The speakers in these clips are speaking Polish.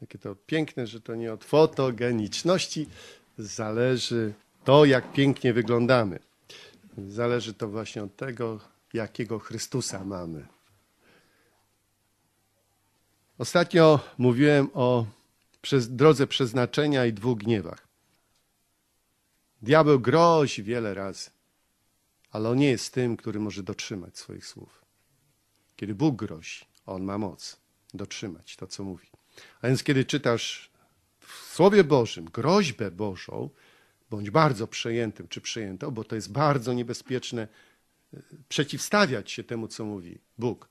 Takie to piękne, że to nie od fotogeniczności zależy to, jak pięknie wyglądamy. Zależy to właśnie od tego, jakiego Chrystusa mamy. Ostatnio mówiłem o przez, drodze przeznaczenia i dwóch gniewach. Diabeł grozi wiele razy, ale on nie jest tym, który może dotrzymać swoich słów. Kiedy Bóg grozi, on ma moc dotrzymać to, co mówi. A więc kiedy czytasz w Słowie Bożym groźbę Bożą, bądź bardzo przejętym czy przejętą, bo to jest bardzo niebezpieczne e, przeciwstawiać się temu, co mówi Bóg.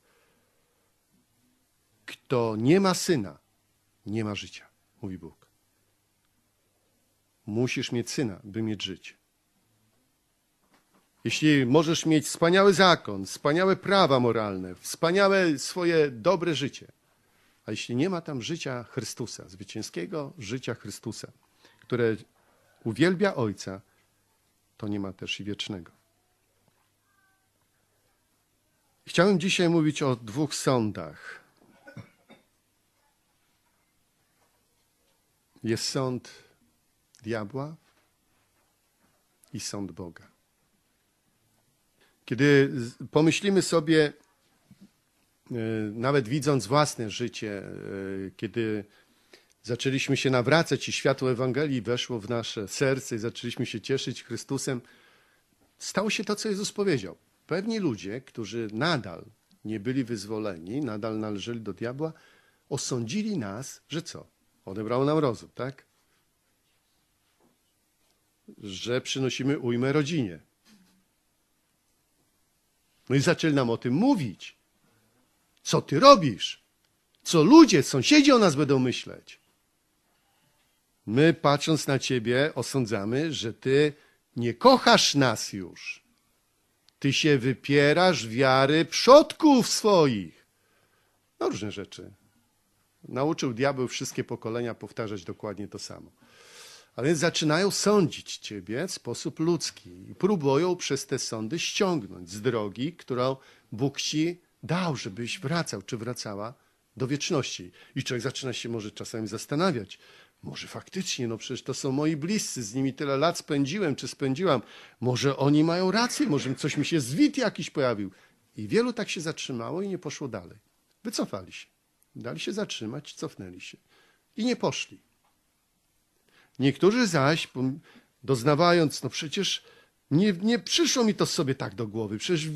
Kto nie ma syna, nie ma życia, mówi Bóg. Musisz mieć syna, by mieć życie. Jeśli możesz mieć wspaniały zakon, wspaniałe prawa moralne, wspaniałe swoje dobre życie, a jeśli nie ma tam życia Chrystusa, zwycięskiego życia Chrystusa, które uwielbia Ojca, to nie ma też i wiecznego. Chciałem dzisiaj mówić o dwóch sądach. Jest sąd diabła i sąd Boga. Kiedy pomyślimy sobie E, nawet widząc własne życie, e, kiedy zaczęliśmy się nawracać i światło Ewangelii weszło w nasze serce i zaczęliśmy się cieszyć Chrystusem, stało się to, co Jezus powiedział. Pewni ludzie, którzy nadal nie byli wyzwoleni, nadal należeli do diabła, osądzili nas, że co? Odebrało nam rozum, tak? Że przynosimy ujmę rodzinie. No i zaczęli nam o tym mówić. Co ty robisz? Co ludzie, sąsiedzi o nas będą myśleć? My, patrząc na ciebie, osądzamy, że ty nie kochasz nas już. Ty się wypierasz wiary przodków swoich. No różne rzeczy. Nauczył diabeł wszystkie pokolenia powtarzać dokładnie to samo. A więc zaczynają sądzić ciebie w sposób ludzki i próbują przez te sądy ściągnąć z drogi, którą Bóg ci dał, żebyś wracał czy wracała do wieczności. I człowiek zaczyna się może czasami zastanawiać, może faktycznie, no przecież to są moi bliscy, z nimi tyle lat spędziłem czy spędziłam. Może oni mają rację, może coś mi się zwit jakiś pojawił. I wielu tak się zatrzymało i nie poszło dalej. Wycofali się. Dali się zatrzymać, cofnęli się. I nie poszli. Niektórzy zaś, doznawając, no przecież nie, nie przyszło mi to sobie tak do głowy, przecież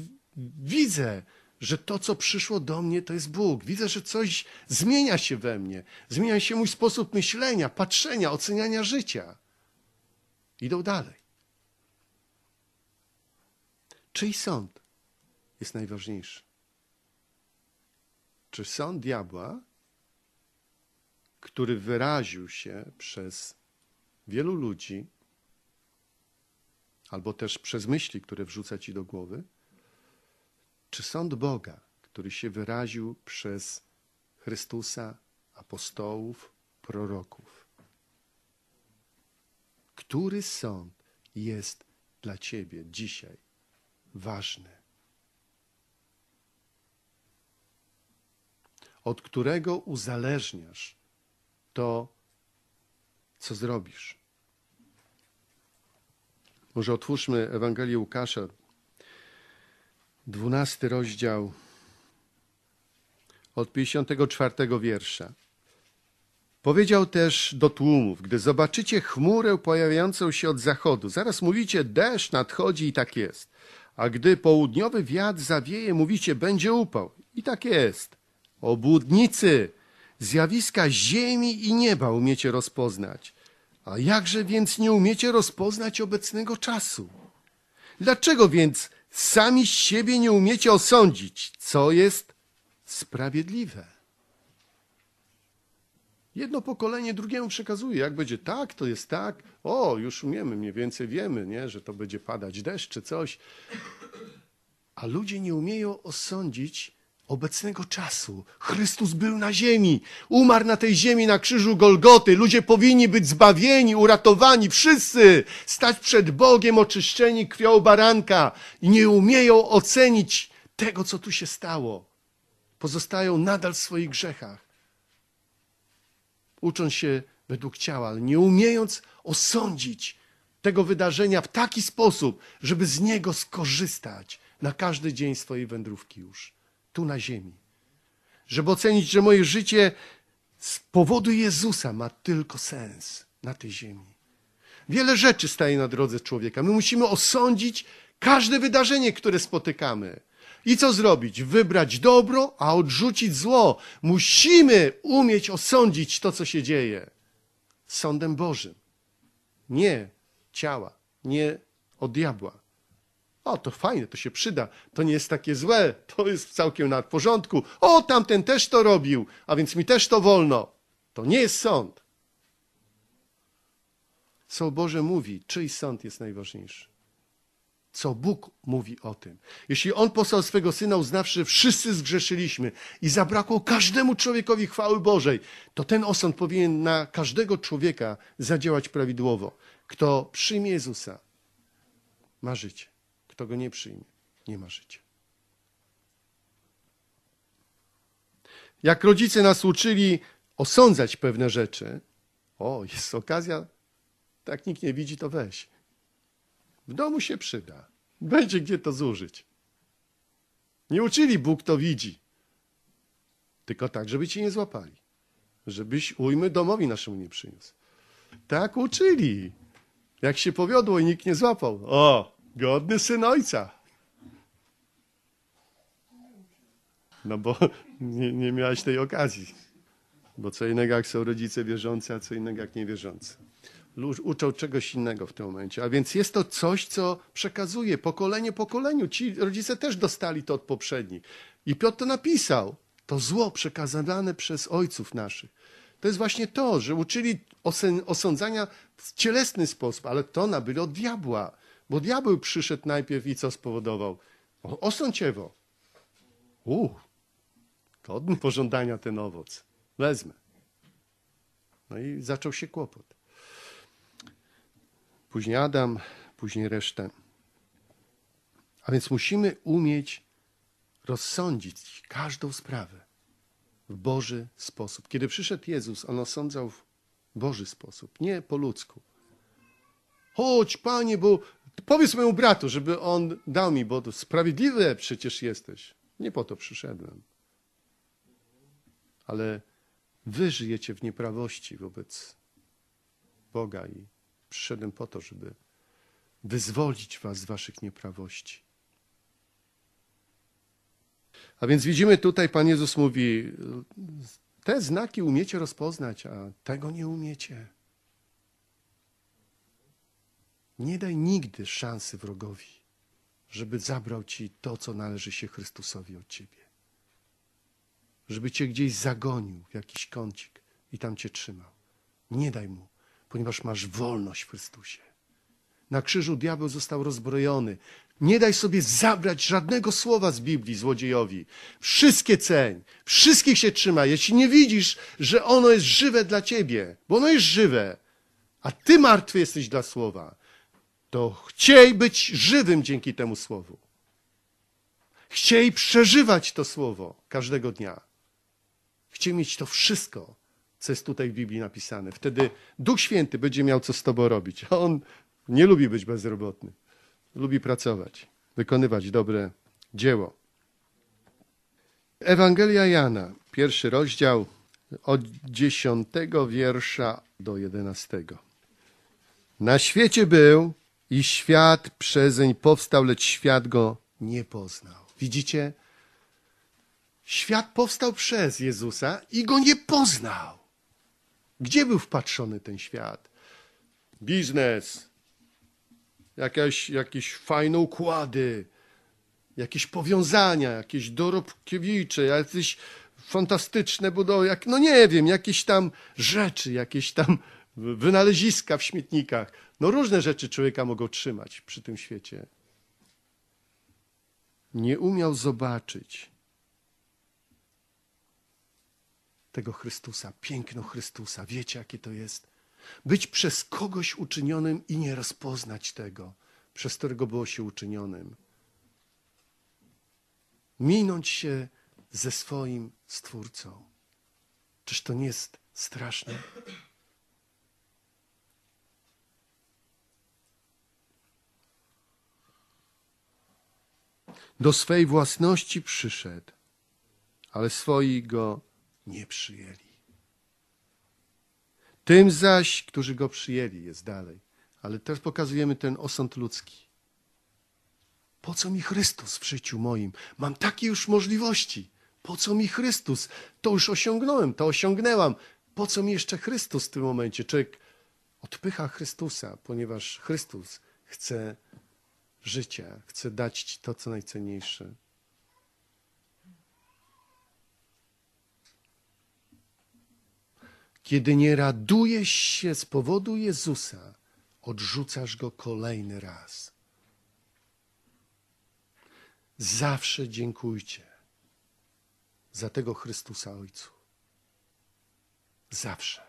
widzę, że to, co przyszło do mnie, to jest Bóg. Widzę, że coś zmienia się we mnie. Zmienia się mój sposób myślenia, patrzenia, oceniania życia. Idą dalej. Czyj sąd jest najważniejszy? Czy sąd diabła, który wyraził się przez wielu ludzi, albo też przez myśli, które wrzuca ci do głowy, czy sąd Boga, który się wyraził przez Chrystusa, apostołów, proroków, który sąd jest dla Ciebie dzisiaj ważny? Od którego uzależniasz to, co zrobisz? Może otwórzmy Ewangelię Łukasza, 12 rozdział od 54 wiersza. Powiedział też do tłumów, gdy zobaczycie chmurę pojawiającą się od zachodu, zaraz mówicie, deszcz nadchodzi i tak jest. A gdy południowy wiatr zawieje, mówicie, będzie upał. I tak jest. Obłudnicy, zjawiska ziemi i nieba umiecie rozpoznać. A jakże więc nie umiecie rozpoznać obecnego czasu? Dlaczego więc Sami siebie nie umiecie osądzić, co jest sprawiedliwe. Jedno pokolenie drugiemu przekazuje, jak będzie tak, to jest tak. O, już umiemy, mniej więcej wiemy, nie? że to będzie padać deszcz czy coś. A ludzie nie umieją osądzić, obecnego czasu. Chrystus był na ziemi, umarł na tej ziemi na krzyżu Golgoty. Ludzie powinni być zbawieni, uratowani, wszyscy stać przed Bogiem oczyszczeni krwią baranka i nie umieją ocenić tego, co tu się stało. Pozostają nadal w swoich grzechach, ucząc się według ciała, ale nie umiejąc osądzić tego wydarzenia w taki sposób, żeby z niego skorzystać na każdy dzień swojej wędrówki już tu na ziemi. Żeby ocenić, że moje życie z powodu Jezusa ma tylko sens na tej ziemi. Wiele rzeczy staje na drodze człowieka. My musimy osądzić każde wydarzenie, które spotykamy. I co zrobić? Wybrać dobro, a odrzucić zło. Musimy umieć osądzić to, co się dzieje. Sądem Bożym. Nie ciała, nie od diabła. O, to fajne, to się przyda, to nie jest takie złe, to jest całkiem na porządku. O, tamten też to robił, a więc mi też to wolno. To nie jest sąd. Co Boże mówi, czyj sąd jest najważniejszy? Co Bóg mówi o tym? Jeśli On posłał swego Syna, uznawszy, wszyscy zgrzeszyliśmy i zabrakło każdemu człowiekowi chwały Bożej, to ten osąd powinien na każdego człowieka zadziałać prawidłowo. Kto przyjmie Jezusa, ma życie. Kto go nie przyjmie, nie ma życia. Jak rodzice nas uczyli osądzać pewne rzeczy, o, jest okazja, tak nikt nie widzi, to weź. W domu się przyda. Będzie gdzie to zużyć. Nie uczyli Bóg to widzi. Tylko tak, żeby ci nie złapali. Żebyś ujmy domowi naszemu nie przyniósł. Tak uczyli. Jak się powiodło i nikt nie złapał. O, Godny syn ojca. No bo nie, nie miałaś tej okazji. Bo co innego, jak są rodzice wierzący, a co innego, jak niewierzący. Uczą czegoś innego w tym momencie. A więc jest to coś, co przekazuje pokolenie pokoleniu. Ci rodzice też dostali to od poprzednich. I Piotr to napisał. To zło przekazane przez ojców naszych. To jest właśnie to, że uczyli osądzania w cielesny sposób, ale to nabyli od diabła. Bo diabeł przyszedł najpierw i co spowodował? Osąciewo. Uuu, to od pożądania ten owoc. Wezmę. No i zaczął się kłopot. Później Adam, później resztę. A więc musimy umieć rozsądzić każdą sprawę w Boży sposób. Kiedy przyszedł Jezus, on osądzał w Boży sposób, nie po ludzku. Chodź, panie, bo Powiedz mojemu bratu, żeby on dał mi, bo sprawiedliwy przecież jesteś. Nie po to przyszedłem. Ale wy żyjecie w nieprawości wobec Boga i przyszedłem po to, żeby wyzwolić was z waszych nieprawości. A więc widzimy tutaj, Pan Jezus mówi, te znaki umiecie rozpoznać, a tego nie umiecie. Nie daj nigdy szansy wrogowi, żeby zabrał ci to, co należy się Chrystusowi od ciebie. Żeby cię gdzieś zagonił w jakiś kącik i tam cię trzymał. Nie daj mu, ponieważ masz wolność w Chrystusie. Na krzyżu diabeł został rozbrojony. Nie daj sobie zabrać żadnego słowa z Biblii złodziejowi. Wszystkie ceń, wszystkich się trzyma, jeśli nie widzisz, że ono jest żywe dla ciebie, bo ono jest żywe, a ty martwy jesteś dla słowa to chciej być żywym dzięki temu słowu. Chciej przeżywać to słowo każdego dnia. Chciej mieć to wszystko, co jest tutaj w Biblii napisane. Wtedy Duch Święty będzie miał co z tobą robić. A on nie lubi być bezrobotny. Lubi pracować, wykonywać dobre dzieło. Ewangelia Jana, pierwszy rozdział od dziesiątego wiersza do jedenastego. Na świecie był, i świat przezeń powstał, lecz świat go nie poznał. Widzicie? Świat powstał przez Jezusa i go nie poznał. Gdzie był wpatrzony ten świat? Biznes, jakieś jakieś fajne układy, jakieś powiązania, jakieś dorobkiewicze, jakieś fantastyczne budowy, jak, no nie wiem, jakieś tam rzeczy, jakieś tam wynaleziska w śmietnikach. No różne rzeczy człowieka mogą trzymać przy tym świecie. Nie umiał zobaczyć tego Chrystusa, piękno Chrystusa. Wiecie, jakie to jest? Być przez kogoś uczynionym i nie rozpoznać tego, przez którego było się uczynionym. Minąć się ze swoim Stwórcą. Czyż to nie jest straszne? do swej własności przyszedł, ale swoi go nie przyjęli. Tym zaś, którzy go przyjęli, jest dalej. Ale teraz pokazujemy ten osąd ludzki. Po co mi Chrystus w życiu moim? Mam takie już możliwości. Po co mi Chrystus? To już osiągnąłem, to osiągnęłam. Po co mi jeszcze Chrystus w tym momencie? Czek odpycha Chrystusa, ponieważ Chrystus chce życie, chcę dać Ci to, co najcenniejsze. Kiedy nie radujesz się z powodu Jezusa, odrzucasz go kolejny raz. Zawsze dziękujcie za tego Chrystusa Ojcu. Zawsze.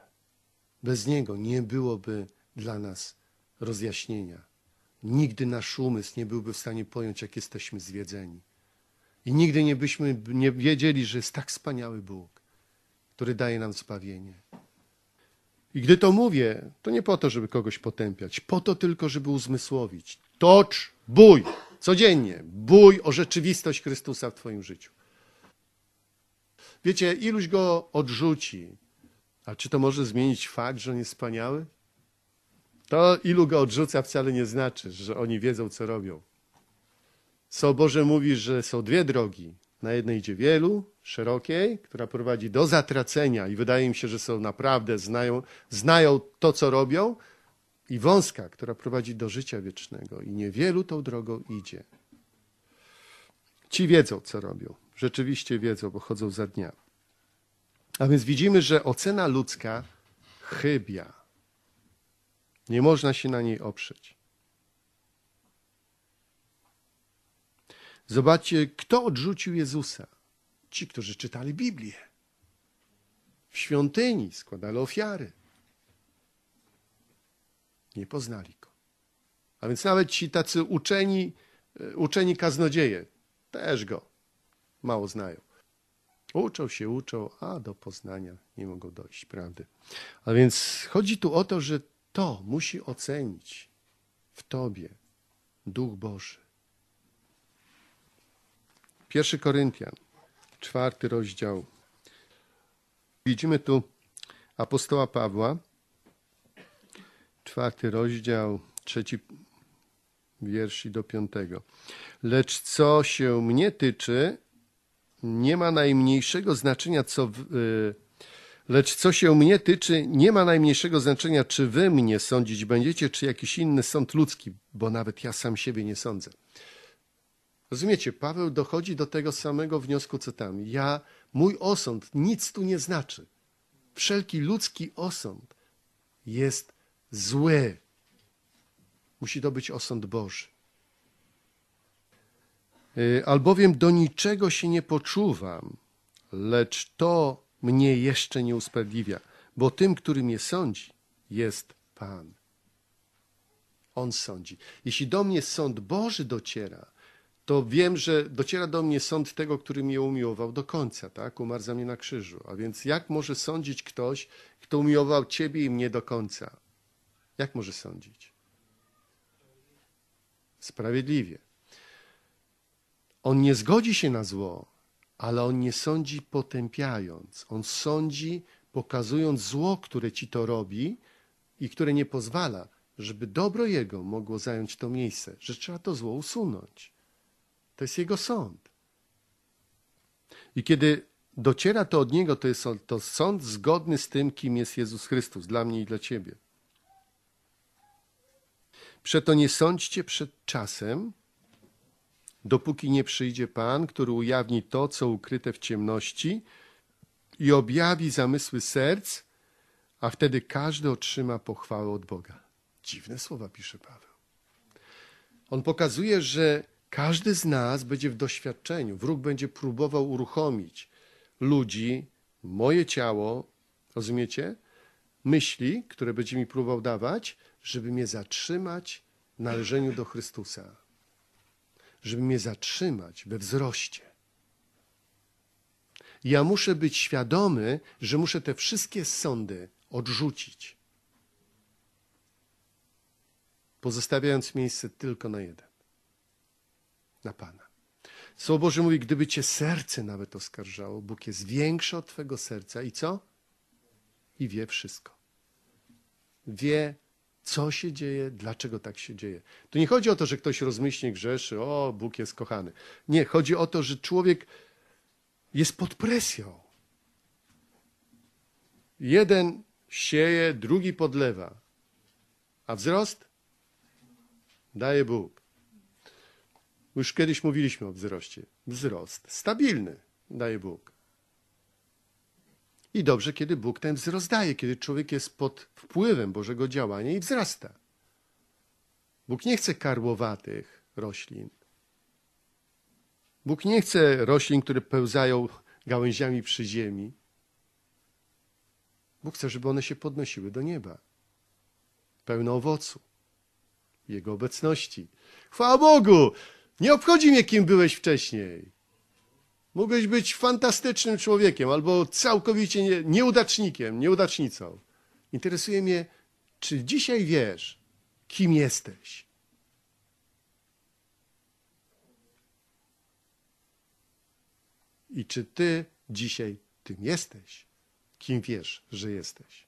Bez Niego nie byłoby dla nas rozjaśnienia. Nigdy nasz umysł nie byłby w stanie pojąć, jak jesteśmy zwiedzeni. I nigdy nie byśmy nie wiedzieli, że jest tak wspaniały Bóg, który daje nam zbawienie. I gdy to mówię, to nie po to, żeby kogoś potępiać, po to tylko, żeby uzmysłowić. Tocz bój codziennie, bój o rzeczywistość Chrystusa w Twoim życiu. Wiecie, iluś go odrzuci, a czy to może zmienić fakt, że on jest wspaniały? To, ilu go odrzuca, wcale nie znaczy, że oni wiedzą, co robią. Słowo Boże mówi, że są dwie drogi. Na jednej idzie wielu, szerokiej, która prowadzi do zatracenia i wydaje im się, że są naprawdę, znają, znają to, co robią, i wąska, która prowadzi do życia wiecznego. I niewielu tą drogą idzie. Ci wiedzą, co robią. Rzeczywiście wiedzą, bo chodzą za dnia. A więc widzimy, że ocena ludzka chybia. Nie można się na niej oprzeć. Zobaczcie, kto odrzucił Jezusa? Ci, którzy czytali Biblię. W świątyni składali ofiary. Nie poznali go. A więc nawet ci tacy uczeni, e, uczeni kaznodzieje, też go mało znają. Uczą się, uczą, a do poznania nie mogą dojść prawdy. A więc chodzi tu o to, że to musi ocenić w Tobie Duch Boży. 1 Koryntian, czwarty rozdział. Widzimy tu apostoła Pawła, czwarty rozdział, trzeci wierszy do piątego. Lecz co się mnie tyczy, nie ma najmniejszego znaczenia, co, w, y, Lecz co się mnie tyczy, nie ma najmniejszego znaczenia, czy wy mnie sądzić będziecie, czy jakiś inny sąd ludzki, bo nawet ja sam siebie nie sądzę. Rozumiecie, Paweł dochodzi do tego samego wniosku, co tam. Ja, mój osąd nic tu nie znaczy. Wszelki ludzki osąd jest zły. Musi to być osąd Boży. Y, albowiem do niczego się nie poczuwam, lecz to mnie jeszcze nie usprawiedliwia, bo tym, który mnie sądzi, jest Pan. On sądzi. Jeśli do mnie sąd Boży dociera, to wiem, że dociera do mnie sąd tego, który mnie umiłował do końca, tak? Umarł za mnie na krzyżu. A więc jak może sądzić ktoś, kto umiłował ciebie i mnie do końca? Jak może sądzić? Sprawiedliwie. On nie zgodzi się na zło, ale on nie sądzi potępiając. On sądzi pokazując zło, które ci to robi i które nie pozwala, żeby dobro jego mogło zająć to miejsce, że trzeba to zło usunąć. To jest jego sąd. I kiedy dociera to od niego, to jest to sąd zgodny z tym, kim jest Jezus Chrystus dla mnie i dla ciebie. Przeto nie sądźcie przed czasem, dopóki nie przyjdzie Pan, który ujawni to, co ukryte w ciemności i objawi zamysły serc, a wtedy każdy otrzyma pochwałę od Boga. Dziwne słowa pisze Paweł. On pokazuje, że każdy z nas będzie w doświadczeniu. Wróg będzie próbował uruchomić ludzi, moje ciało, rozumiecie? Myśli, które będzie mi próbował dawać, żeby mnie zatrzymać w należeniu do Chrystusa żeby mnie zatrzymać we wzroście. Ja muszę być świadomy, że muszę te wszystkie sądy odrzucić, pozostawiając miejsce tylko na jeden na Pana. Słowo Boże mówi, gdyby cię serce nawet oskarżało, Bóg jest większy od twego serca i co? I wie wszystko. Wie co się dzieje? Dlaczego tak się dzieje? To nie chodzi o to, że ktoś rozmyślnie grzeszy, o, Bóg jest kochany. Nie, chodzi o to, że człowiek jest pod presją. Jeden sieje, drugi podlewa. A wzrost? Daje Bóg. Już kiedyś mówiliśmy o wzroście. Wzrost stabilny daje Bóg. I dobrze, kiedy Bóg ten wzrost daje, kiedy człowiek jest pod wpływem Bożego działania i wzrasta. Bóg nie chce karłowatych roślin. Bóg nie chce roślin, które pełzają gałęziami przy ziemi. Bóg chce, żeby one się podnosiły do nieba, pełne owocu, Jego obecności. Chwała Bogu! Nie obchodzi mnie, kim byłeś wcześniej. Mógłbyś być fantastycznym człowiekiem albo całkowicie nie, nieudacznikiem, nieudacznicą. Interesuje mnie, czy dzisiaj wiesz, kim jesteś? I czy ty dzisiaj tym jesteś, kim wiesz, że jesteś?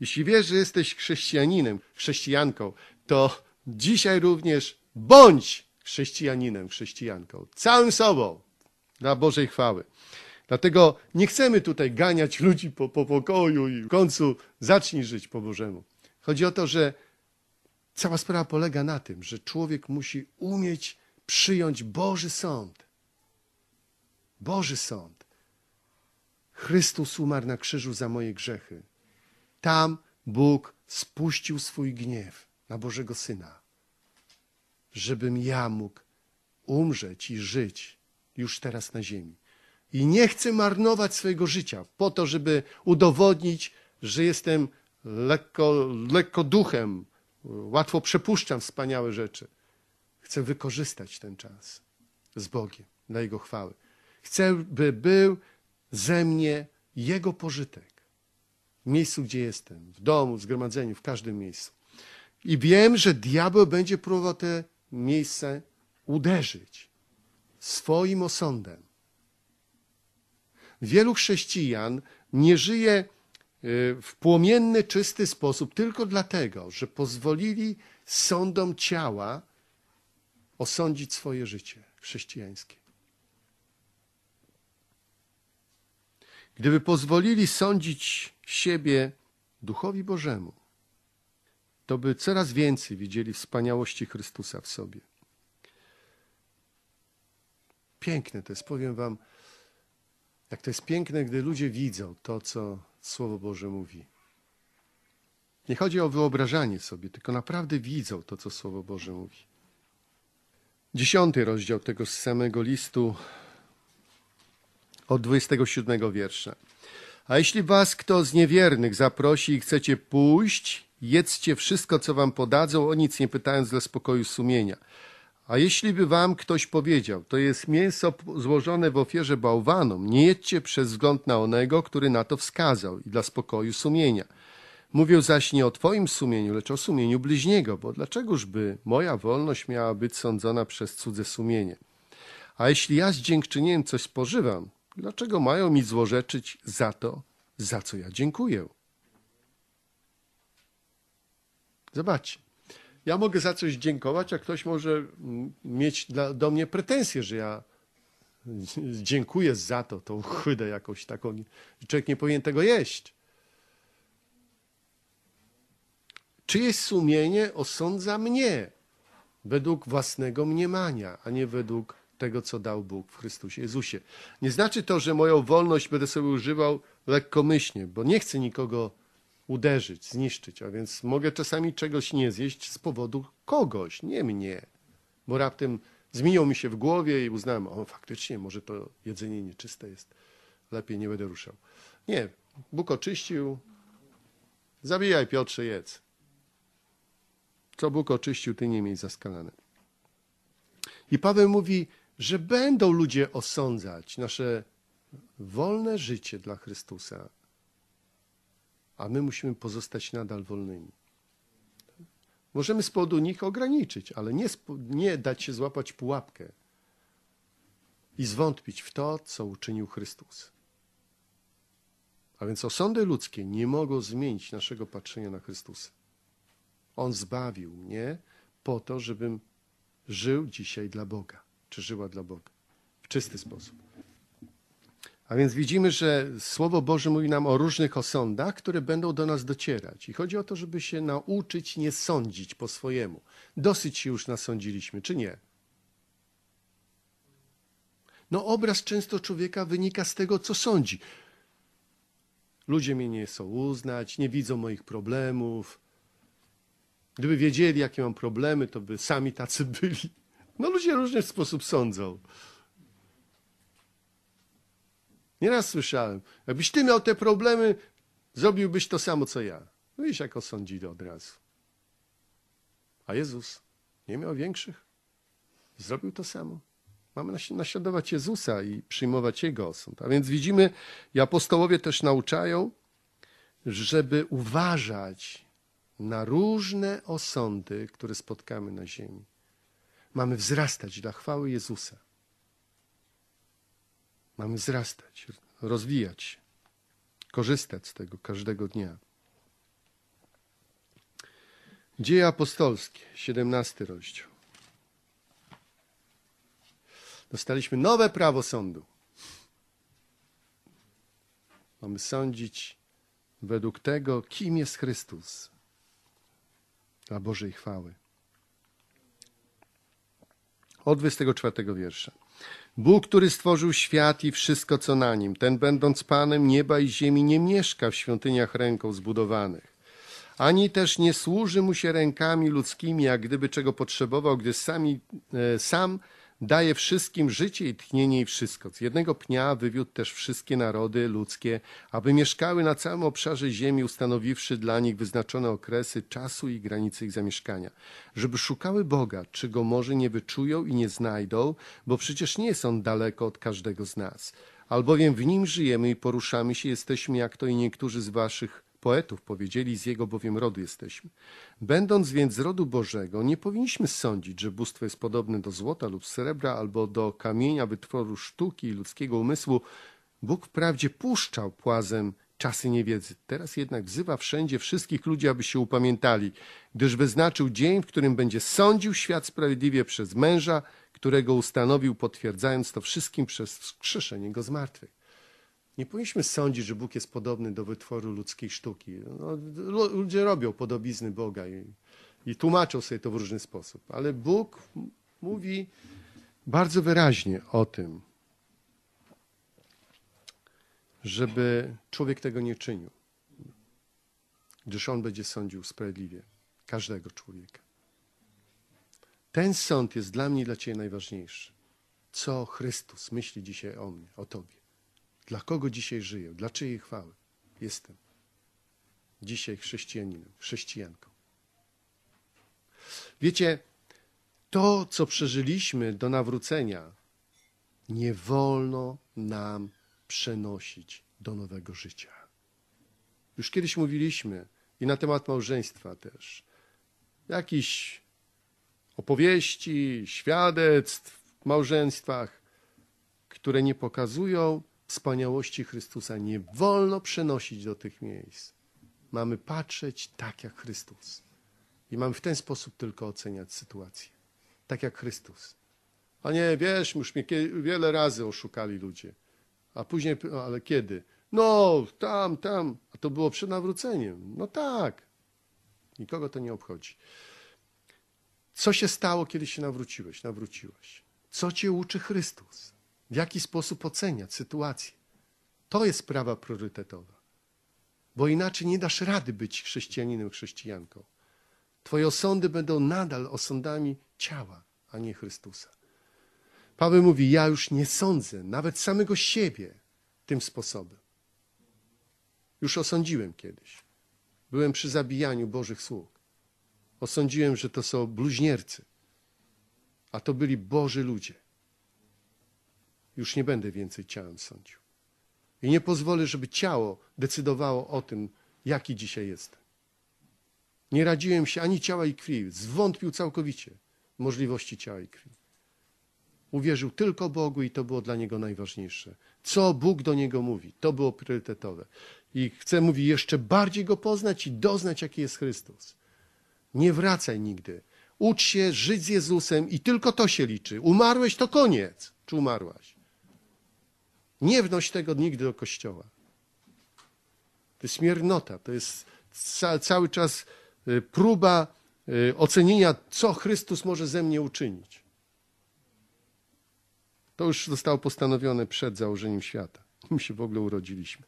Jeśli wiesz, że jesteś chrześcijaninem, chrześcijanką, to dzisiaj również bądź chrześcijaninem, chrześcijanką, całym sobą dla Bożej chwały. Dlatego nie chcemy tutaj ganiać ludzi po, po pokoju i w końcu zacznij żyć po Bożemu. Chodzi o to, że cała sprawa polega na tym, że człowiek musi umieć przyjąć Boży sąd. Boży sąd. Chrystus umarł na krzyżu za moje grzechy. Tam Bóg spuścił swój gniew na Bożego Syna żebym ja mógł umrzeć i żyć już teraz na ziemi. I nie chcę marnować swojego życia po to, żeby udowodnić, że jestem lekko, lekko duchem, łatwo przepuszczam wspaniałe rzeczy. Chcę wykorzystać ten czas z Bogiem dla Jego chwały. Chcę, by był ze mnie Jego pożytek. W miejscu, gdzie jestem, w domu, w zgromadzeniu, w każdym miejscu. I wiem, że diabeł będzie próbował te miejsce uderzyć swoim osądem. Wielu chrześcijan nie żyje e, w płomienny, czysty sposób tylko dlatego, że pozwolili sądom ciała osądzić swoje życie chrześcijańskie. Gdyby pozwolili sądzić siebie duchowi Bożemu, to by coraz więcej widzieli wspaniałości Chrystusa w sobie. Piękne to jest, powiem Wam, jak to jest piękne, gdy ludzie widzą to, co Słowo Boże mówi. Nie chodzi o wyobrażanie sobie, tylko naprawdę widzą to, co Słowo Boże mówi. Dziesiąty rozdział tego samego listu od 27 wiersza. A jeśli was kto z niewiernych zaprosi i chcecie pójść, jedzcie wszystko, co wam podadzą, o nic nie pytając dla spokoju sumienia. A jeśli by wam ktoś powiedział, to jest mięso złożone w ofierze bałwanom, nie jedźcie przez wzgląd na onego, który na to wskazał i dla spokoju sumienia. Mówię zaś nie o twoim sumieniu, lecz o sumieniu bliźniego, bo dlaczegoż by moja wolność miała być sądzona przez cudze sumienie? A jeśli ja z dziękczynieniem coś spożywam, dlaczego mają mi złorzeczyć za to, za co ja dziękuję? Zobaczcie. Ja mogę za coś dziękować, a ktoś może mm, mieć dla, do mnie pretensje, że ja dziękuję za to, tą chydę jakąś taką. Człowiek nie powinien tego jeść. Czyjeś sumienie osądza mnie według własnego mniemania, a nie według tego, co dał Bóg w Chrystusie Jezusie. Nie znaczy to, że moją wolność będę sobie używał lekkomyślnie, bo nie chcę nikogo uderzyć, zniszczyć. A więc mogę czasami czegoś nie zjeść z powodu kogoś, nie mnie. Bo raptem zmieniło mi się w głowie i uznałem, o faktycznie, może to jedzenie nieczyste jest. Lepiej nie będę ruszał. Nie, Bóg oczyścił. Zabijaj Piotrze, jedz. Co Bóg oczyścił, ty nie miej zaskalane. I Paweł mówi, że będą ludzie osądzać nasze wolne życie dla Chrystusa, a my musimy pozostać nadal wolnymi. Możemy z powodu nich ograniczyć, ale nie, nie dać się złapać pułapkę i zwątpić w to, co uczynił Chrystus. A więc osądy ludzkie nie mogą zmienić naszego patrzenia na Chrystusa. On zbawił mnie po to, żebym żył dzisiaj dla Boga, czy żyła dla Boga w czysty sposób. A więc widzimy, że Słowo Boże mówi nam o różnych osądach, które będą do nas docierać. I chodzi o to, żeby się nauczyć nie sądzić po swojemu. Dosyć się już nasądziliśmy, czy nie? No, obraz często człowieka wynika z tego, co sądzi. Ludzie mnie nie chcą uznać, nie widzą moich problemów. Gdyby wiedzieli, jakie mam problemy, to by sami tacy byli. No, ludzie w różny sposób sądzą. Nieraz słyszałem, jakbyś ty miał te problemy, zrobiłbyś to samo, co ja. No Widzisz, jako osądzili od razu. A Jezus nie miał większych. Zrobił to samo. Mamy naśladować Jezusa i przyjmować Jego osąd. A więc widzimy, i apostołowie też nauczają, żeby uważać na różne osądy, które spotkamy na ziemi. Mamy wzrastać dla chwały Jezusa. Mamy wzrastać, rozwijać się, korzystać z tego każdego dnia. Dzieje apostolskie, 17 rozdział. Dostaliśmy nowe prawo sądu. Mamy sądzić według tego, kim jest Chrystus dla Bożej chwały. Od 24 wiersza. Bóg, który stworzył świat i wszystko, co na nim, ten będąc Panem nieba i ziemi, nie mieszka w świątyniach ręką zbudowanych, ani też nie służy mu się rękami ludzkimi, jak gdyby czego potrzebował, gdy sami, e, sam daje wszystkim życie i tchnienie i wszystko. Z jednego pnia wywiódł też wszystkie narody ludzkie, aby mieszkały na całym obszarze ziemi, ustanowiwszy dla nich wyznaczone okresy czasu i granice ich zamieszkania. Żeby szukały Boga, czy go może nie wyczują i nie znajdą, bo przecież nie jest on daleko od każdego z nas. Albowiem w nim żyjemy i poruszamy się, jesteśmy jak to i niektórzy z waszych poetów powiedzieli, z jego bowiem rodu jesteśmy. Będąc więc z rodu Bożego, nie powinniśmy sądzić, że bóstwo jest podobne do złota lub srebra, albo do kamienia, wytworu sztuki i ludzkiego umysłu. Bóg wprawdzie puszczał płazem czasy niewiedzy. Teraz jednak wzywa wszędzie wszystkich ludzi, aby się upamiętali, gdyż wyznaczył dzień, w którym będzie sądził świat sprawiedliwie przez męża, którego ustanowił, potwierdzając to wszystkim przez wskrzeszenie go z martwych. Nie powinniśmy sądzić, że Bóg jest podobny do wytworu ludzkiej sztuki. No, ludzie robią podobizny Boga i, i tłumaczą sobie to w różny sposób, ale Bóg mówi bardzo wyraźnie o tym, żeby człowiek tego nie czynił, gdyż on będzie sądził sprawiedliwie każdego człowieka. Ten sąd jest dla mnie i dla Ciebie najważniejszy. Co Chrystus myśli dzisiaj o mnie, o Tobie? Dla kogo dzisiaj żyję? Dla czyjej chwały jestem? Dzisiaj chrześcijaninem, chrześcijanką. Wiecie, to, co przeżyliśmy do nawrócenia, nie wolno nam przenosić do nowego życia. Już kiedyś mówiliśmy i na temat małżeństwa też. Jakiś opowieści, świadectw w małżeństwach, które nie pokazują wspaniałości Chrystusa nie wolno przenosić do tych miejsc. Mamy patrzeć tak jak Chrystus. I mamy w ten sposób tylko oceniać sytuację. Tak jak Chrystus. A nie, wiesz, już mnie wiele razy oszukali ludzie. A później, ale kiedy? No, tam, tam. A to było przed nawróceniem. No tak. Nikogo to nie obchodzi. Co się stało, kiedy się nawróciłeś, nawróciłaś? Co cię uczy Chrystus? w jaki sposób oceniać sytuację. To jest sprawa priorytetowa. Bo inaczej nie dasz rady być chrześcijaninem, chrześcijanką. Twoje osądy będą nadal osądami ciała, a nie Chrystusa. Paweł mówi: Ja już nie sądzę nawet samego siebie tym sposobem. Już osądziłem kiedyś. Byłem przy zabijaniu Bożych sług. Osądziłem, że to są bluźniercy, a to byli Boży ludzie. Już nie będę więcej ciałem sądził. I nie pozwolę, żeby ciało decydowało o tym, jaki dzisiaj jestem. Nie radziłem się ani ciała i krwi. Zwątpił całkowicie możliwości ciała i krwi. Uwierzył tylko Bogu i to było dla niego najważniejsze. Co Bóg do niego mówi, to było priorytetowe. I chce, mówi, jeszcze bardziej go poznać i doznać, jaki jest Chrystus. Nie wracaj nigdy. Ucz się żyć z Jezusem i tylko to się liczy. Umarłeś, to koniec. Czy umarłaś? Nie wnoś tego nigdy do kościoła. To jest miernota, to jest ca cały czas y, próba y, ocenienia, co Chrystus może ze mnie uczynić. To już zostało postanowione przed założeniem świata. My się w ogóle urodziliśmy.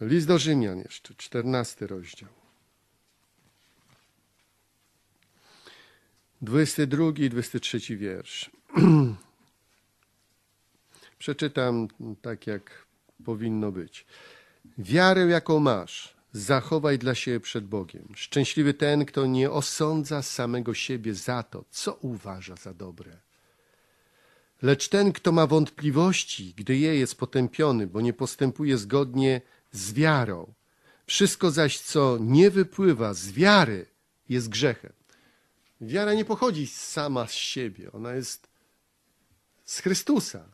List do Rzymian jeszcze, czternasty rozdział. 22 i 23 wiersz. Przeczytam tak, jak powinno być. Wiarę, jaką masz, zachowaj dla siebie przed Bogiem. Szczęśliwy ten, kto nie osądza samego siebie za to, co uważa za dobre. Lecz ten, kto ma wątpliwości, gdy je jest potępiony, bo nie postępuje zgodnie z wiarą, wszystko zaś, co nie wypływa z wiary, jest grzechem. Wiara nie pochodzi sama z siebie, ona jest z Chrystusa.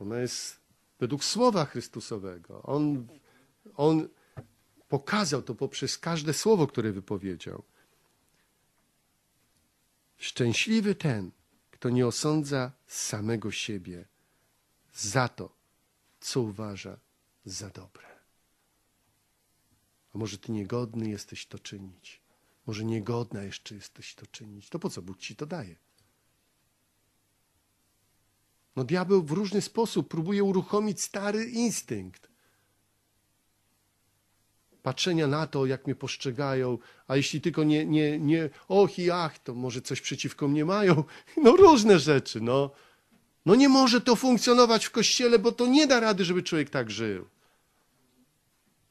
Ona jest według słowa Chrystusowego. On, on pokazał to poprzez każde słowo, które wypowiedział. Szczęśliwy ten, kto nie osądza samego siebie za to, co uważa za dobre. A może ty niegodny jesteś to czynić? Może niegodna jeszcze jesteś to czynić? To po co Bóg ci to daje? No diabeł w różny sposób próbuje uruchomić stary instynkt. Patrzenia na to, jak mnie postrzegają, a jeśli tylko nie, nie, nie, och i ach, to może coś przeciwko mnie mają. No różne rzeczy, no. No nie może to funkcjonować w kościele, bo to nie da rady, żeby człowiek tak żył.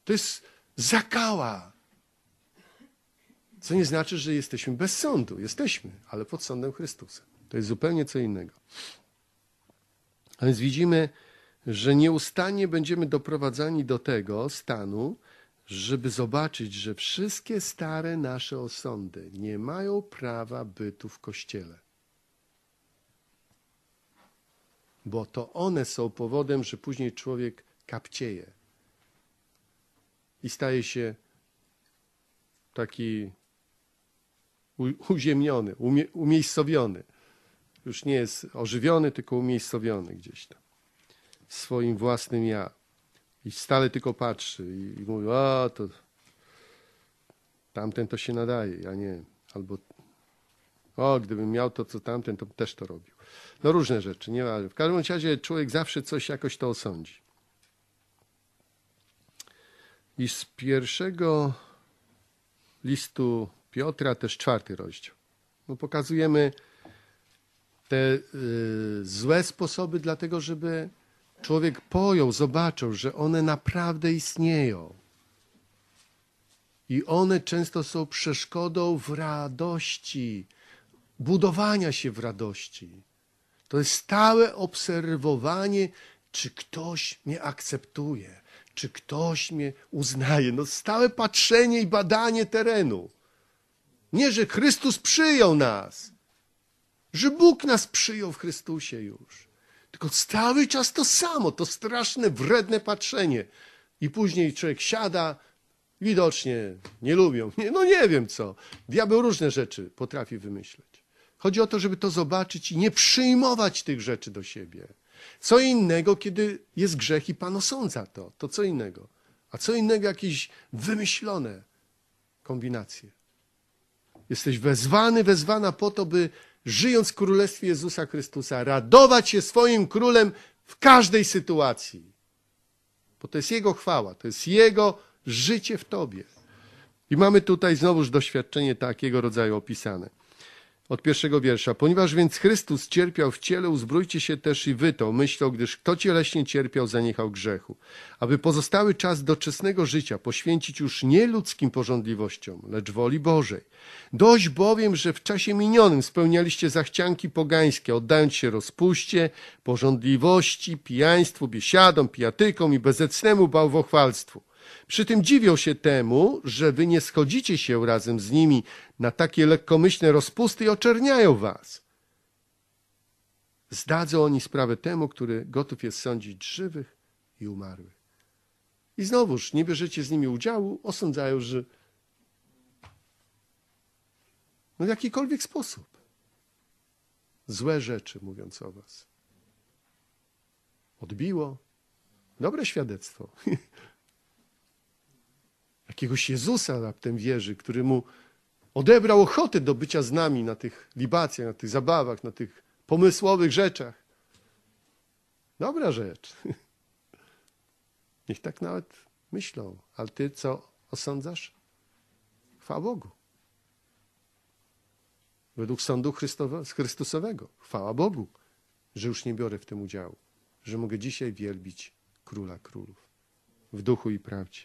To jest zakała. Co nie znaczy, że jesteśmy bez sądu. Jesteśmy, ale pod sądem Chrystusa. To jest zupełnie co innego. A więc widzimy, że nieustannie będziemy doprowadzani do tego stanu, żeby zobaczyć, że wszystkie stare nasze osądy nie mają prawa bytu w kościele. Bo to one są powodem, że później człowiek kapcieje i staje się taki uziemniony, umie, umiejscowiony już nie jest ożywiony, tylko umiejscowiony gdzieś tam. W swoim własnym ja. I stale tylko patrzy i, i mówi, o to tamten to się nadaje, ja nie. Albo o, gdybym miał to, co tamten, to też to robił. No różne rzeczy, nie w każdym razie człowiek zawsze coś jakoś to osądzi. I z pierwszego listu Piotra też czwarty rozdział. No pokazujemy te y, złe sposoby, dlatego żeby człowiek pojął, zobaczył, że one naprawdę istnieją. I one często są przeszkodą w radości, budowania się w radości. To jest stałe obserwowanie, czy ktoś mnie akceptuje, czy ktoś mnie uznaje. No stałe patrzenie i badanie terenu. Nie, że Chrystus przyjął nas że Bóg nas przyjął w Chrystusie już. Tylko cały czas to samo, to straszne, wredne patrzenie. I później człowiek siada, widocznie nie lubią no nie wiem co. Diabeł różne rzeczy potrafi wymyśleć. Chodzi o to, żeby to zobaczyć i nie przyjmować tych rzeczy do siebie. Co innego, kiedy jest grzech i Pan osądza to, to co innego. A co innego, jakieś wymyślone kombinacje. Jesteś wezwany, wezwana po to, by żyjąc w Królestwie Jezusa Chrystusa, radować się swoim Królem w każdej sytuacji. Bo to jest Jego chwała, to jest Jego życie w Tobie. I mamy tutaj znowuż doświadczenie takiego rodzaju opisane od pierwszego wiersza. Ponieważ więc Chrystus cierpiał w ciele, uzbrójcie się też i wy tą myślą, gdyż kto cieleśnie cierpiał, zaniechał grzechu. Aby pozostały czas doczesnego życia poświęcić już nie ludzkim porządliwościom, lecz woli Bożej. Dość bowiem, że w czasie minionym spełnialiście zachcianki pogańskie, oddając się rozpuście, porządliwości, pijaństwu, biesiadom, pijatykom i bezecnemu bałwochwalstwu przy tym dziwią się temu, że wy nie schodzicie się razem z nimi na takie lekkomyślne rozpusty i oczerniają was. Zdadzą oni sprawę temu, który gotów jest sądzić żywych i umarłych. I znowuż nie bierzecie z nimi udziału, osądzają, że no w jakikolwiek sposób. Złe rzeczy mówiąc o was. Odbiło dobre świadectwo. jakiegoś Jezusa raptem wierzy, który mu odebrał ochotę do bycia z nami na tych libacjach, na tych zabawach, na tych pomysłowych rzeczach. Dobra rzecz. Niech tak nawet myślą, ale ty co osądzasz? Chwała Bogu. Według sądu Chrystusowego. Chwała Bogu, że już nie biorę w tym udziału, że mogę dzisiaj wielbić Króla Królów w duchu i prawdzie.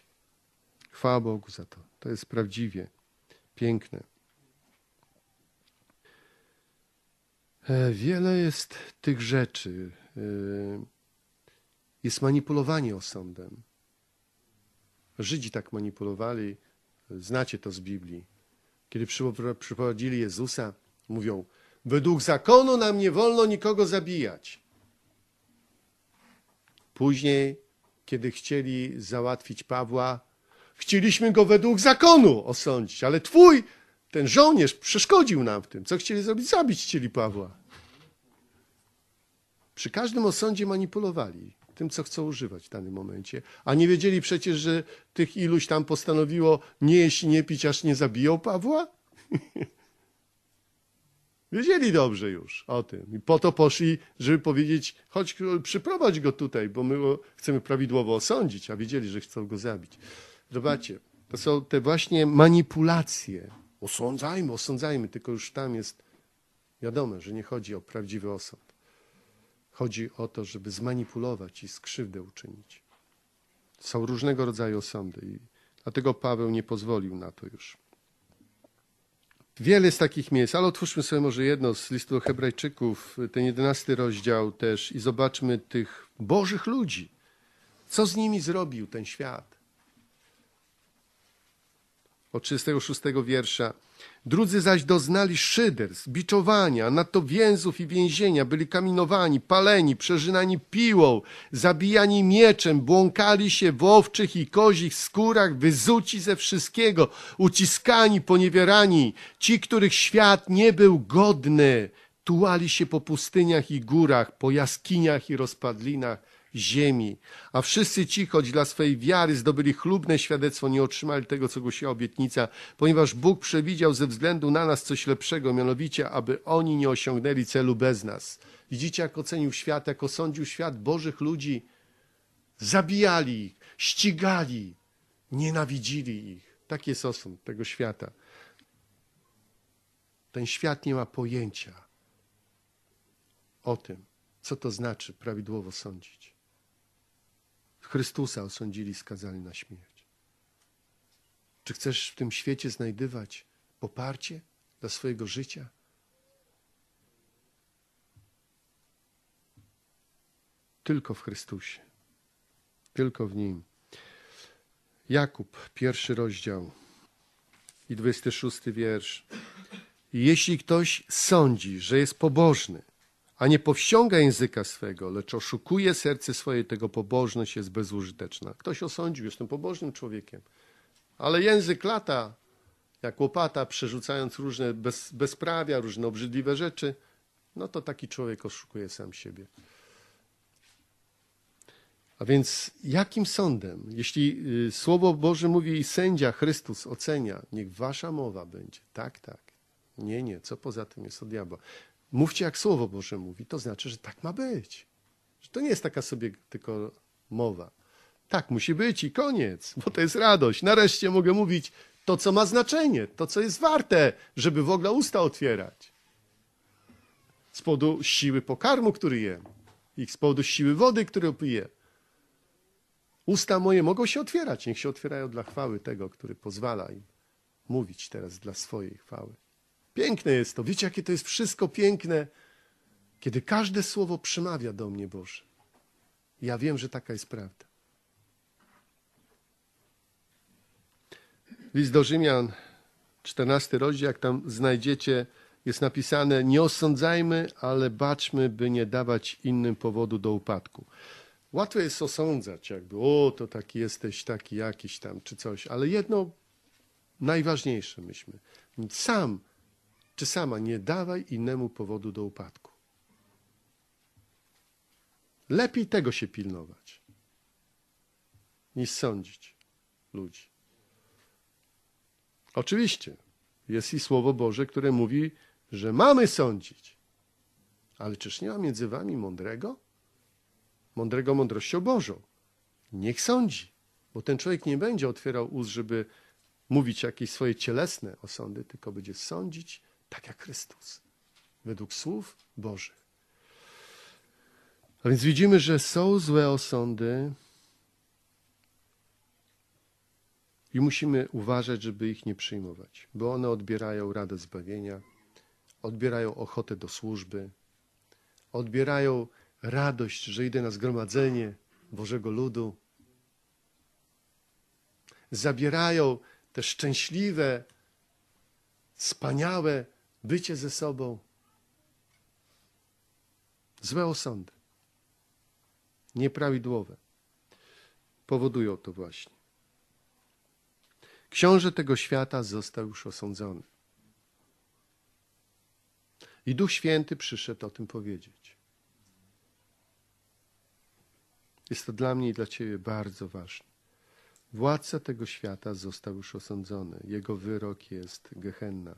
Chwała Bogu za to. To jest prawdziwie piękne. E, wiele jest tych rzeczy. E, jest manipulowanie osądem. Żydzi tak manipulowali, znacie to z Biblii. Kiedy przyprowadzili Jezusa, mówią: Według zakonu nam nie wolno nikogo zabijać. Później, kiedy chcieli załatwić Pawła, Chcieliśmy go według zakonu osądzić, ale twój, ten żołnierz, przeszkodził nam w tym. Co chcieli zrobić? Zabić chcieli Pawła. Przy każdym osądzie manipulowali tym, co chcą używać w danym momencie. A nie wiedzieli przecież, że tych iluś tam postanowiło nie jeść, nie pić, aż nie zabiją Pawła? wiedzieli dobrze już o tym. I po to poszli, żeby powiedzieć, chodź, przyprowadź go tutaj, bo my go chcemy prawidłowo osądzić, a wiedzieli, że chcą go zabić. Zobaczcie, to są te właśnie manipulacje. Osądzajmy, osądzajmy, tylko już tam jest wiadomo, że nie chodzi o prawdziwy osąd. Chodzi o to, żeby zmanipulować i skrzywdę uczynić. Są różnego rodzaju osądy i dlatego Paweł nie pozwolił na to już. Wiele z takich miejsc, ale otwórzmy sobie może jedno z listu do Hebrajczyków, ten jedenasty rozdział też i zobaczmy tych bożych ludzi. Co z nimi zrobił ten świat? od 36 wiersza. Drudzy zaś doznali szyderstw, biczowania, na to więzów i więzienia, byli kaminowani, paleni, przeżynani piłą, zabijani mieczem, błąkali się w owczych i kozich skórach, wyzuci ze wszystkiego, uciskani, poniewierani, ci, których świat nie był godny, tułali się po pustyniach i górach, po jaskiniach i rozpadlinach, ziemi. A wszyscy ci, choć dla swej wiary zdobyli chlubne świadectwo, nie otrzymali tego, co głosiła obietnica, ponieważ Bóg przewidział ze względu na nas coś lepszego, mianowicie, aby oni nie osiągnęli celu bez nas. Widzicie, jak ocenił świat, jak osądził świat Bożych ludzi. Zabijali ich, ścigali, nienawidzili ich. Taki jest osąd tego świata. Ten świat nie ma pojęcia o tym, co to znaczy prawidłowo sądzić. Chrystusa osądzili, skazali na śmierć. Czy chcesz w tym świecie znajdywać poparcie dla swojego życia? Tylko w Chrystusie, tylko w Nim. Jakub, pierwszy rozdział i 26 wiersz. Jeśli ktoś sądzi, że jest pobożny, a nie powściąga języka swego, lecz oszukuje serce swoje, tego pobożność jest bezużyteczna. Ktoś osądził, jestem pobożnym człowiekiem, ale język lata jak łopata, przerzucając różne bez, bezprawia, różne obrzydliwe rzeczy, no to taki człowiek oszukuje sam siebie. A więc jakim sądem, jeśli y, Słowo Boże mówi i sędzia Chrystus ocenia, niech wasza mowa będzie. Tak, tak. Nie, nie, co poza tym jest od diabła. Mówcie jak Słowo Boże mówi. To znaczy, że tak ma być. Że to nie jest taka sobie tylko mowa. Tak musi być i koniec, bo to jest radość. Nareszcie mogę mówić to, co ma znaczenie, to, co jest warte, żeby w ogóle usta otwierać. Z powodu siły pokarmu, który jem i z powodu siły wody, którą piję. Usta moje mogą się otwierać, niech się otwierają dla chwały tego, który pozwala im mówić teraz dla swojej chwały. Piękne jest to. Wiecie, jakie to jest wszystko piękne, kiedy każde słowo przemawia do mnie, Boże. Ja wiem, że taka jest prawda. List do Rzymian, 14 rozdział, jak tam znajdziecie, jest napisane: Nie osądzajmy, ale baczmy, by nie dawać innym powodu do upadku. Łatwo jest osądzać, jakby, o, to taki jesteś, taki jakiś tam, czy coś, ale jedno najważniejsze, myśmy. Sam czy sama nie dawaj innemu powodu do upadku. Lepiej tego się pilnować, niż sądzić ludzi. Oczywiście jest i Słowo Boże, które mówi, że mamy sądzić. Ale czyż nie ma między wami mądrego? Mądrego mądrością Bożą. Niech sądzi, bo ten człowiek nie będzie otwierał ust, żeby mówić jakieś swoje cielesne osądy, tylko będzie sądzić tak jak Chrystus, według słów Bożych. A więc widzimy, że są złe osądy i musimy uważać, żeby ich nie przyjmować, bo one odbierają radę zbawienia, odbierają ochotę do służby, odbierają radość, że idę na zgromadzenie Bożego Ludu. Zabierają te szczęśliwe, wspaniałe bycie ze sobą, złe osądy, nieprawidłowe, powodują to właśnie. Książę tego świata został już osądzony. I Duch Święty przyszedł o tym powiedzieć. Jest to dla mnie i dla Ciebie bardzo ważne. Władca tego świata został już osądzony. Jego wyrok jest Gehenna.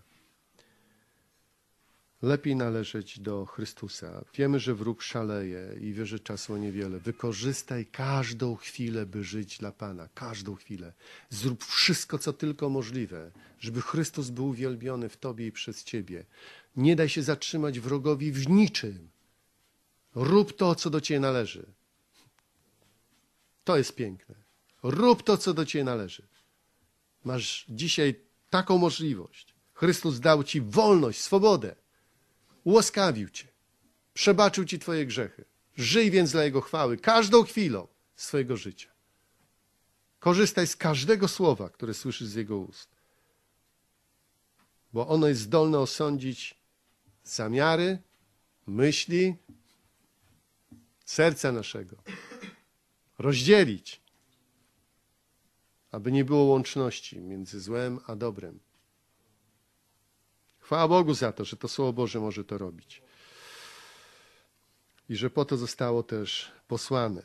Lepiej należeć do Chrystusa. Wiemy, że wróg szaleje i wie, że czasu niewiele. Wykorzystaj każdą chwilę, by żyć dla Pana. Każdą chwilę. Zrób wszystko, co tylko możliwe, żeby Chrystus był uwielbiony w Tobie i przez Ciebie. Nie daj się zatrzymać wrogowi w niczym. Rób to, co do Ciebie należy. To jest piękne. Rób to, co do Ciebie należy. Masz dzisiaj taką możliwość. Chrystus dał Ci wolność, swobodę ułaskawił Cię, przebaczył Ci Twoje grzechy. Żyj więc dla Jego chwały każdą chwilą swojego życia. Korzystaj z każdego słowa, które słyszysz z Jego ust, bo ono jest zdolne osądzić zamiary, myśli, serca naszego, rozdzielić, aby nie było łączności między złem a dobrem. Chwała Bogu za to, że to Słowo Boże może to robić. I że po to zostało też posłane.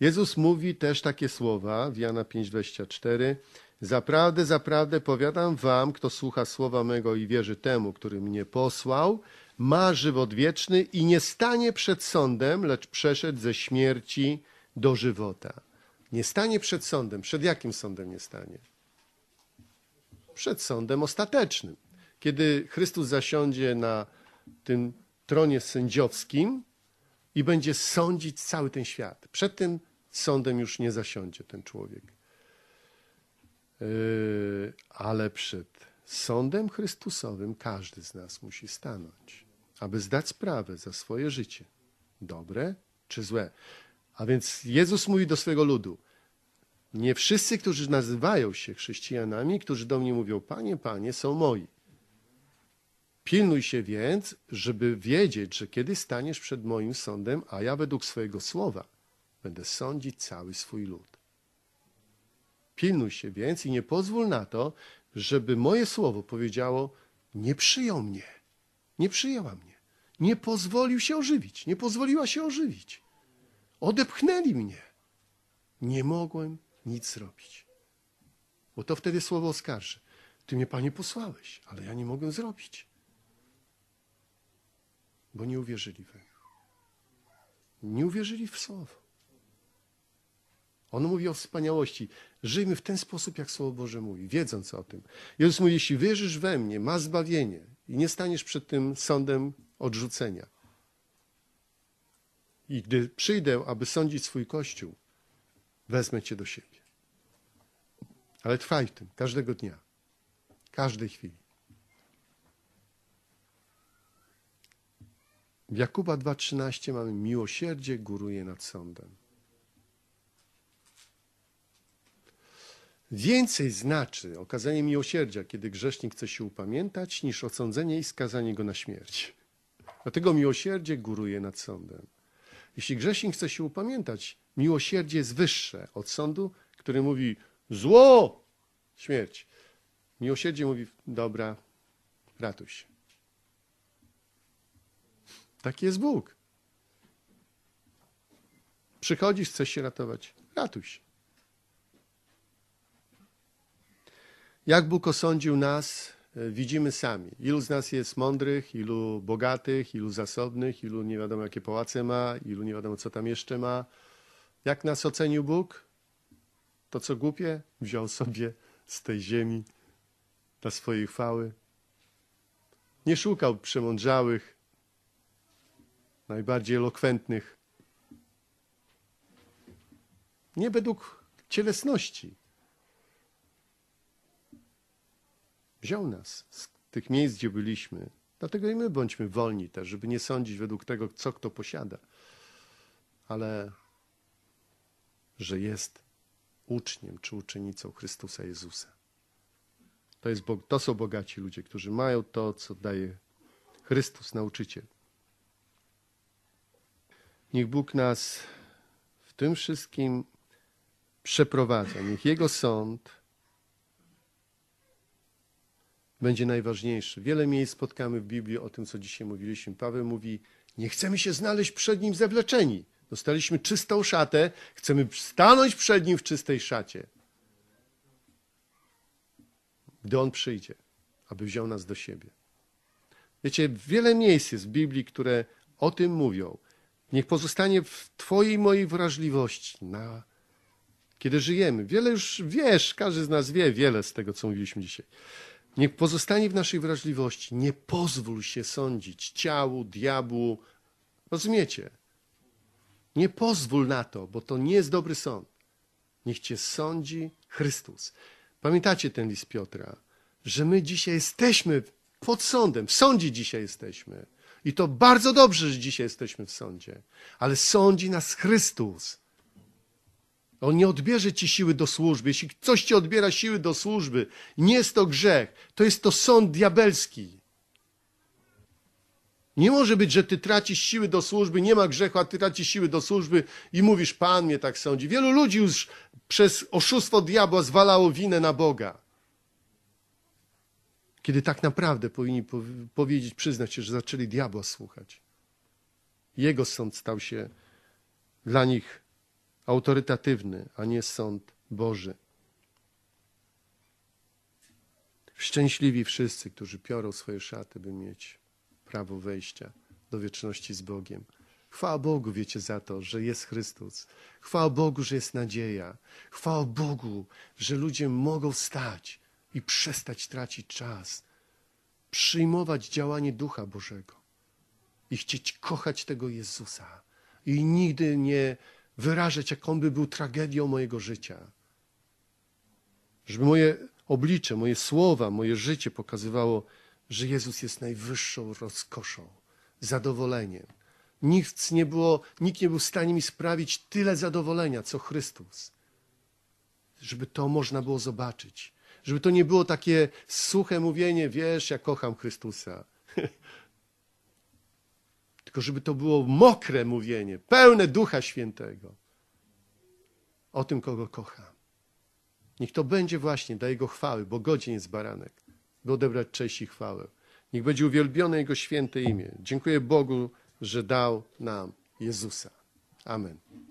Jezus mówi też takie słowa w Jana 5:24. Zaprawdę, zaprawdę powiadam wam, kto słucha słowa mego i wierzy temu, który mnie posłał, ma żywot wieczny i nie stanie przed sądem, lecz przeszedł ze śmierci do żywota. Nie stanie przed sądem. Przed jakim sądem nie stanie? przed sądem ostatecznym. Kiedy Chrystus zasiądzie na tym tronie sędziowskim i będzie sądzić cały ten świat. Przed tym sądem już nie zasiądzie ten człowiek. Yy, ale przed sądem Chrystusowym każdy z nas musi stanąć, aby zdać sprawę za swoje życie, dobre czy złe. A więc Jezus mówi do swojego ludu: nie wszyscy, którzy nazywają się chrześcijanami, którzy do mnie mówią, panie, panie, są moi. Pilnuj się więc, żeby wiedzieć, że kiedy staniesz przed moim sądem, a ja według swojego słowa będę sądzić cały swój lud. Pilnuj się więc i nie pozwól na to, żeby moje słowo powiedziało: Nie przyjął mnie, nie przyjęła mnie, nie pozwolił się ożywić, nie pozwoliła się ożywić. Odepchnęli mnie. Nie mogłem nic zrobić. Bo to wtedy słowo oskarży. Ty mnie, Panie, posłałeś, ale ja nie mogę zrobić. Bo nie uwierzyli we mnie. Nie uwierzyli w słowo. On mówi o wspaniałości. Żyjmy w ten sposób, jak Słowo Boże mówi, wiedząc o tym. Jezus mówi, jeśli wierzysz we mnie, ma zbawienie i nie staniesz przed tym sądem odrzucenia. I gdy przyjdę, aby sądzić swój Kościół, wezmę cię do siebie. Ale trwaj w tym każdego dnia, każdej chwili. W Jakuba 2,13 mamy miłosierdzie góruje nad sądem. Więcej znaczy okazanie miłosierdzia, kiedy grzesznik chce się upamiętać, niż osądzenie i skazanie go na śmierć. Dlatego miłosierdzie góruje nad sądem. Jeśli grzesznik chce się upamiętać, miłosierdzie jest wyższe od sądu, który mówi: Zło! Śmierć. Miłosierdzie mówi, dobra, ratuj się. Taki jest Bóg. Przychodzisz, chcesz się ratować, ratuj się. Jak Bóg osądził nas, e, widzimy sami. Ilu z nas jest mądrych, ilu bogatych, ilu zasobnych, ilu nie wiadomo jakie pałace ma, ilu nie wiadomo co tam jeszcze ma. Jak nas ocenił Bóg? To, co głupie, wziął sobie z tej ziemi dla swojej chwały. Nie szukał przemądrzałych, najbardziej elokwentnych. Nie według cielesności. Wziął nas z tych miejsc, gdzie byliśmy. Dlatego i my bądźmy wolni też, żeby nie sądzić według tego, co kto posiada, ale że jest uczniem czy uczennicą Chrystusa Jezusa. To, jest, to są bogaci ludzie, którzy mają to, co daje Chrystus, nauczyciel. Niech Bóg nas w tym wszystkim przeprowadza. Niech Jego sąd będzie najważniejszy. Wiele miejsc spotkamy w Biblii o tym, co dzisiaj mówiliśmy. Paweł mówi: Nie chcemy się znaleźć przed Nim zewleczeni. Dostaliśmy czystą szatę, chcemy stanąć przed Nim w czystej szacie. Gdy On przyjdzie, aby wziął nas do siebie. Wiecie, wiele miejsc jest w Biblii, które o tym mówią. Niech pozostanie w Twojej mojej wrażliwości na kiedy żyjemy. Wiele już wiesz, każdy z nas wie wiele z tego, co mówiliśmy dzisiaj. Niech pozostanie w naszej wrażliwości. Nie pozwól się sądzić ciału, diabłu. Rozumiecie? Nie pozwól na to, bo to nie jest dobry sąd. Niech cię sądzi Chrystus. Pamiętacie ten list Piotra, że my dzisiaj jesteśmy pod sądem, w sądzie dzisiaj jesteśmy. I to bardzo dobrze, że dzisiaj jesteśmy w sądzie, ale sądzi nas Chrystus. On nie odbierze ci siły do służby. Jeśli coś ci odbiera siły do służby, nie jest to grzech, to jest to sąd diabelski. Nie może być, że ty tracisz siły do służby, nie ma grzechu, a ty tracisz siły do służby i mówisz, Pan mnie tak sądzi. Wielu ludzi już przez oszustwo diabła zwalało winę na Boga. Kiedy tak naprawdę powinni powiedzieć, przyznać się, że zaczęli diabła słuchać. Jego sąd stał się dla nich autorytatywny, a nie sąd Boży. Szczęśliwi wszyscy, którzy piorą swoje szaty, by mieć prawo wejścia do wieczności z Bogiem. Chwała Bogu, wiecie, za to, że jest Chrystus. Chwała Bogu, że jest nadzieja. Chwała Bogu, że ludzie mogą stać i przestać tracić czas, przyjmować działanie Ducha Bożego i chcieć kochać tego Jezusa i nigdy nie wyrażać, jak on by był tragedią mojego życia. Żeby moje oblicze, moje słowa, moje życie pokazywało, że Jezus jest najwyższą rozkoszą, zadowoleniem. Nikt nie, było, nikt nie był w stanie mi sprawić tyle zadowolenia, co Chrystus. Żeby to można było zobaczyć. Żeby to nie było takie suche mówienie, wiesz, ja kocham Chrystusa. Tylko żeby to było mokre mówienie, pełne Ducha Świętego. O tym, kogo kocham. Niech to będzie właśnie dla Jego chwały, bo godzin jest baranek by odebrać cześć i chwałę. Niech będzie uwielbione Jego święte imię. Dziękuję Bogu, że dał nam Jezusa. Amen.